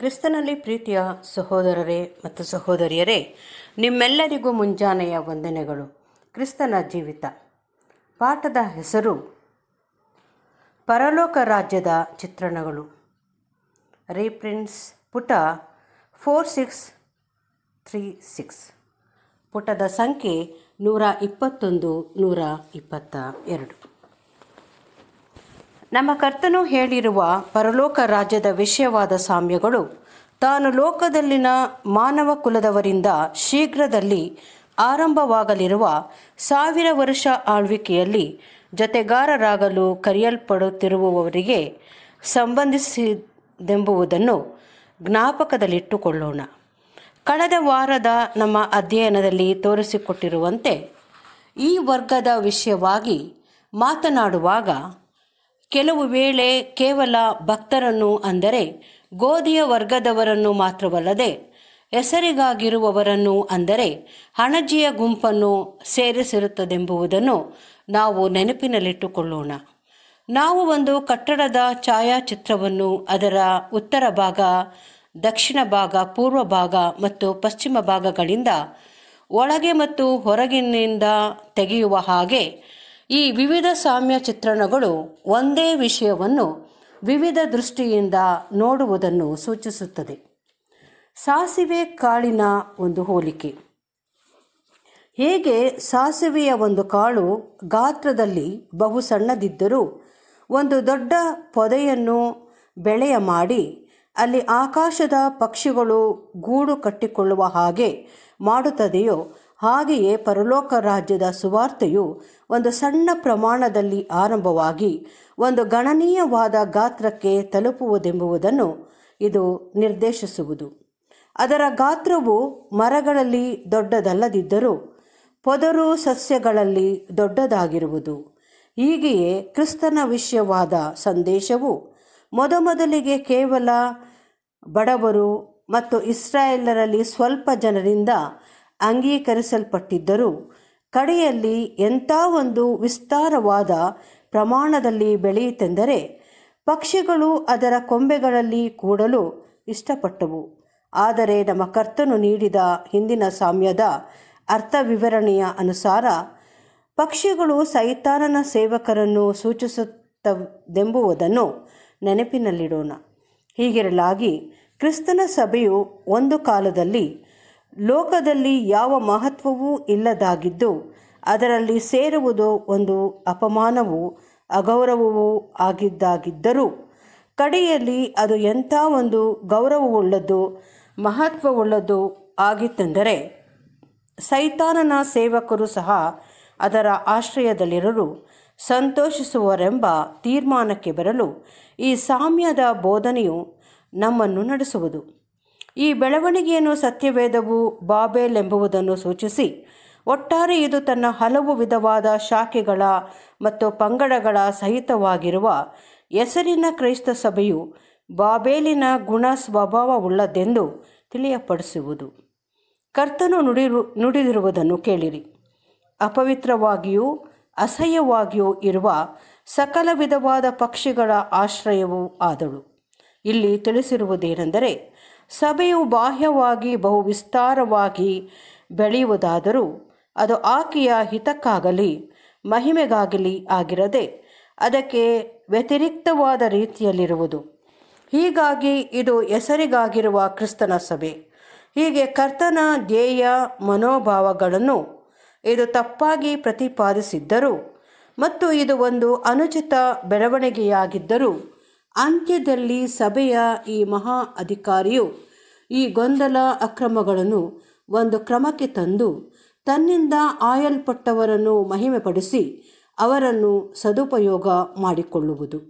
ಕ್ರಿಸ್ತನಲ್ಲಿ ಪ್ರೀತಿಯ ಸಹೋದರರೇ ಮತ್ತು ಸಹೋದರಿಯರೇ ನಿಮ್ಮೆಲ್ಲರಿಗೂ ಮುಂಜಾನೆಯ ವಂದನೆಗಳು ಕ್ರಿಸ್ತನ ಜೀವಿತ ಪಾಠದ ಹೆಸರು ಪರಲೋಕ ರಾಜ್ಯದ ಚಿತ್ರಣಗಳು ರೀಪ್ರಿಂಟ್ಸ್ ಪುಟ ಫೋರ್ ಸಿಕ್ಸ್ ತ್ರೀ ಸಿಕ್ಸ್ ಪುಟದ ಸಂಖ್ಯೆ ನೂರ ಇಪ್ಪತ್ತೊಂದು ನೂರ ಇಪ್ಪತ್ತ ಎರಡು ನಮ್ಮ ಕರ್ತನು ಹೇಳಿರುವ ಪರಲೋಕ ರಾಜ್ಯದ ವಿಷಯವಾದ ಸಾಮ್ಯಗಳು ತಾನು ಲೋಕದಲ್ಲಿನ ಮಾನವ ಕುಲದವರಿಂದ ಶೀಘ್ರದಲ್ಲಿ ಆರಂಭವಾಗಲಿರುವ ಸಾವಿರ ವರ್ಷ ಆಳ್ವಿಕೆಯಲ್ಲಿ ಜತೆಗಾರರಾಗಲು ಕರೆಯಲ್ಪಡುತ್ತಿರುವವರಿಗೆ ಸಂಬಂಧಿಸಿದೆಂಬುವುದನ್ನು ಜ್ಞಾಪಕದಲ್ಲಿಟ್ಟುಕೊಳ್ಳೋಣ ಕಳೆದ ವಾರದ ನಮ್ಮ ಅಧ್ಯಯನದಲ್ಲಿ ತೋರಿಸಿಕೊಟ್ಟಿರುವಂತೆ ಈ ವರ್ಗದ ವಿಷಯವಾಗಿ ಮಾತನಾಡುವಾಗ ಕೆಲವು ವೇಳೆ ಕೇವಲ ಭಕ್ತರನ್ನು ಅಂದರೆ ಗೋಧಿಯ ವರ್ಗದವರನ್ನು ಮಾತ್ರವಲ್ಲದೆ ಹೆಸರಿಗಾಗಿರುವವರನ್ನು ಅಂದರೆ ಹಣಜಿಯ ಗುಂಪನ್ನು ಸೇರಿಸಿರುತ್ತದೆಂಬುದನ್ನು ನಾವು ನೆನಪಿನಲ್ಲಿಟ್ಟುಕೊಳ್ಳೋಣ ನಾವು ಒಂದು ಕಟ್ಟಡದ ಛಾಯಾಚಿತ್ರವನ್ನು ಅದರ ಉತ್ತರ ಭಾಗ ದಕ್ಷಿಣ ಭಾಗ ಪೂರ್ವ ಭಾಗ ಮತ್ತು ಪಶ್ಚಿಮ ಭಾಗಗಳಿಂದ ಒಳಗೆ ಮತ್ತು ಹೊರಗಿನಿಂದ ತೆಗೆಯುವ ಹಾಗೆ ಈ ವಿವಿಧ ಸಾಮ್ಯ ಚಿತ್ರಣಗಳು ಒಂದೇ ವಿಷಯವನ್ನು ವಿವಿಧ ದೃಷ್ಟಿಯಿಂದ ನೋಡುವುದನ್ನು ಸೂಚಿಸುತ್ತದೆ ಸಾಸಿವೆ ಕಾಳಿನ ಒಂದು ಹೋಲಿಕೆ ಹೇಗೆ ಸಾಸಿವೆಯ ಒಂದು ಕಾಳು ಗಾತ್ರದಲ್ಲಿ ಬಹು ಸಣ್ಣದಿದ್ದರೂ ಒಂದು ದೊಡ್ಡ ಪೊದೆಯನ್ನು ಬೆಳೆಯ ಮಾಡಿ ಅಲ್ಲಿ ಆಕಾಶದ ಪಕ್ಷಿಗಳು ಗೂಡು ಕಟ್ಟಿಕೊಳ್ಳುವ ಹಾಗೆ ಮಾಡುತ್ತದೆಯೋ ಹಾಗೆಯೇ ಪರಲೋಕ ರಾಜ್ಯದ ಸುವಾರ್ತೆಯು ಒಂದು ಸಣ್ಣ ಪ್ರಮಾಣದಲ್ಲಿ ಆರಂಭವಾಗಿ ಒಂದು ಗಣನೀಯವಾದ ಗಾತ್ರಕ್ಕೆ ತಲುಪುವುದೆಂಬುವುದನ್ನು ಇದು ನಿರ್ದೇಶಿಸುವುದು ಅದರ ಗಾತ್ರವು ಮರಗಳಲ್ಲಿ ದೊಡ್ಡದಲ್ಲದಿದ್ದರೂ ಪೊದರು ಸಸ್ಯಗಳಲ್ಲಿ ದೊಡ್ಡದಾಗಿರುವುದು ಹೀಗೆಯೇ ಕ್ರಿಸ್ತನ ವಿಷಯವಾದ ಸಂದೇಶವು ಮೊದಮೊದಲಿಗೆ ಕೇವಲ ಬಡವರು ಮತ್ತು ಇಸ್ರಾಯೇಲರಲ್ಲಿ ಸ್ವಲ್ಪ ಜನರಿಂದ ಅಂಗೀಕರಿಸಲ್ಪಟ್ಟಿದ್ದರೂ ಕಡೆಯಲ್ಲಿ ಎಂಥ ಒಂದು ವಿಸ್ತಾರವಾದ ಪ್ರಮಾಣದಲ್ಲಿ ಬೆಳೆಯಿತೆಂದರೆ ಪಕ್ಷಿಗಳು ಅದರ ಕೊಂಬೆಗಳಲ್ಲಿ ಕೂಡಲು ಇಷ್ಟಪಟ್ಟವು ಆದರೆ ನಮ್ಮ ಕರ್ತನು ನೀಡಿದ ಹಿಂದಿನ ಸಾಮ್ಯದ ಅರ್ಥ ವಿವರಣೆಯ ಅನುಸಾರ ಪಕ್ಷಿಗಳು ಸೈತಾನನ ಸೇವಕರನ್ನು ಸೂಚಿಸುತ್ತದೆಂಬುವುದನ್ನು ನೆನಪಿನಲ್ಲಿಡೋಣ ಹೀಗಿರಲಾಗಿ ಕ್ರಿಸ್ತನ ಸಭೆಯು ಒಂದು ಕಾಲದಲ್ಲಿ ಲೋಕದಲ್ಲಿ ಯಾವ ಮಹತ್ವವೂ ಇಲ್ಲದಾಗಿದ್ದು ಅದರಲ್ಲಿ ಸೇರುವುದು ಒಂದು ಅಪಮಾನವೂ ಅಗೌರವವೂ ಆಗಿದ್ದಾಗಿದ್ದರೂ ಕಡೆಯಲ್ಲಿ ಅದು ಎಂಥ ಒಂದು ಗೌರವವುಳ್ಳದ್ದು ಮಹತ್ವವುಳ್ಳದ್ದು ಆಗಿತ್ತೆಂದರೆ ಸೈತಾನನ ಸೇವಕರು ಸಹ ಅದರ ಆಶ್ರಯದಲ್ಲಿರಲು ಸಂತೋಷಿಸುವರೆಂಬ ತೀರ್ಮಾನಕ್ಕೆ ಬರಲು ಈ ಸಾಮ್ಯದ ಬೋಧನೆಯು ನಮ್ಮನ್ನು ನಡೆಸುವುದು ಈ ಬೆಳವಣಿಗೆಯನ್ನು ಸತ್ಯವೇದವು ಬಾಬೇಲ್ ಎಂಬುವುದನ್ನು ಸೂಚಿಸಿ ಒಟ್ಟಾರೆ ಇದು ತನ್ನ ಹಲವು ವಿಧವಾದ ಶಾಖೆಗಳ ಮತ್ತು ಪಂಗಡಗಳ ಸಹಿತವಾಗಿರುವ ಹೆಸರಿನ ಕ್ರೈಸ್ತ ಸಭೆಯು ಬಾಬೇಲಿನ ಗುಣ ಸ್ವಭಾವವುಳ್ಳದೆಂದು ತಿಳಿಯಪಡಿಸುವುದು ಕರ್ತನು ನುಡಿರು ನುಡಿದಿರುವುದನ್ನು ಕೇಳಿರಿ ಅಪವಿತ್ರವಾಗಿಯೂ ಅಸಹ್ಯವಾಗಿಯೂ ಇರುವ ಸಕಲ ವಿಧವಾದ ಪಕ್ಷಿಗಳ ಆಶ್ರಯವೂ ಆದಳು ಇಲ್ಲಿ ತಿಳಿಸಿರುವುದೇನೆಂದರೆ ಸಭೆಯು ಬಾಹ್ಯವಾಗಿ ಬಹು ವಿಸ್ತಾರವಾಗಿ ಬೆಳೆಯುವುದಾದರೂ ಅದು ಆಕೆಯ ಹಿತಕ್ಕಾಗಲಿ ಮಹಿಮೆಗಾಗಲಿ ಆಗಿರದೆ ಅದಕ್ಕೆ ವ್ಯತಿರಿಕ್ತವಾದ ರೀತಿಯಲ್ಲಿರುವುದು ಹೀಗಾಗಿ ಇದು ಹೆಸರಿಗಾಗಿರುವ ಕ್ರಿಸ್ತನ ಸಭೆ ಹೀಗೆ ಕರ್ತನ ಧ್ಯೇಯ ಮನೋಭಾವಗಳನ್ನು ಇದು ತಪ್ಪಾಗಿ ಪ್ರತಿಪಾದಿಸಿದ್ದರು ಮತ್ತು ಇದು ಒಂದು ಅನುಚಿತ ಬೆಳವಣಿಗೆಯಾಗಿದ್ದರೂ ಅಂತ್ಯದಲ್ಲಿ ಸಭೆಯ ಈ ಮಹಾ ಅಧಿಕಾರಿಯು ಈ ಗೊಂದಲ ಅಕ್ರಮಗಳನ್ನು ಒಂದು ಕ್ರಮಕ್ಕೆ ತಂದು ತನ್ನಿಂದ ಆಯಲ್ಪಟ್ಟವರನ್ನು ಮಹಿಮೆಪಡಿಸಿ ಅವರನ್ನು ಸದುಪಯೋಗ ಮಾಡಿಕೊಳ್ಳುವುದು